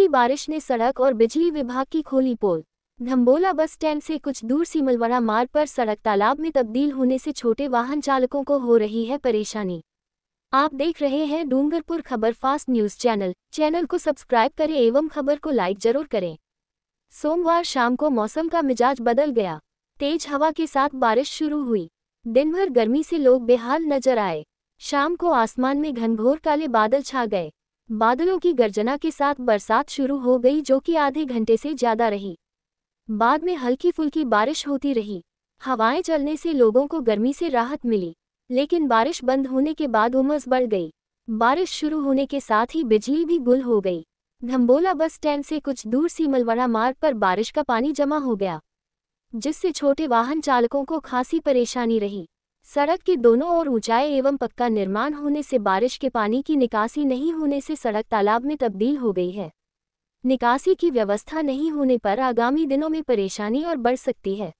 भारी बारिश ने सड़क और बिजली विभाग की खोली पोल धम्बोला बस स्टैंड से कुछ दूर सीमलवड़ा मार्ग पर सड़क तालाब में तब्दील होने से छोटे वाहन चालकों को हो रही है परेशानी आप देख रहे हैं Dungarpur Khabar fast news channel channel को सब्सक्राइब करें एवं खबर को लाइक जरूर करें सोमवार शाम को मौसम का मिजाज बदल गया तेज हवा के साथ बारिश शुरू हुई दिनभर गर्मी से लोग बेहाल नजर आए शाम को आसमान में घनघोर काले बादल छा गए बादलों की गर्जना के साथ बरसात शुरू हो गई जो कि आधे घंटे से ज्यादा रही बाद में हल्की फुल्की बारिश होती रही हवाएं चलने से लोगों को गर्मी से राहत मिली लेकिन बारिश बंद होने के बाद उमस बढ़ गई बारिश शुरू होने के साथ ही बिजली भी गुल हो गई धम्बोला बस स्टैंड से कुछ दूर सीमलवाड़ा मार्ग पर बारिश का पानी जमा हो गया जिससे छोटे वाहन चालकों को खासी परेशानी रही सड़क की दोनों ओर ऊंचाई एवं पक्का निर्माण होने से बारिश के पानी की निकासी नहीं होने से सड़क तालाब में तब्दील हो गई है निकासी की व्यवस्था नहीं होने पर आगामी दिनों में परेशानी और बढ़ सकती है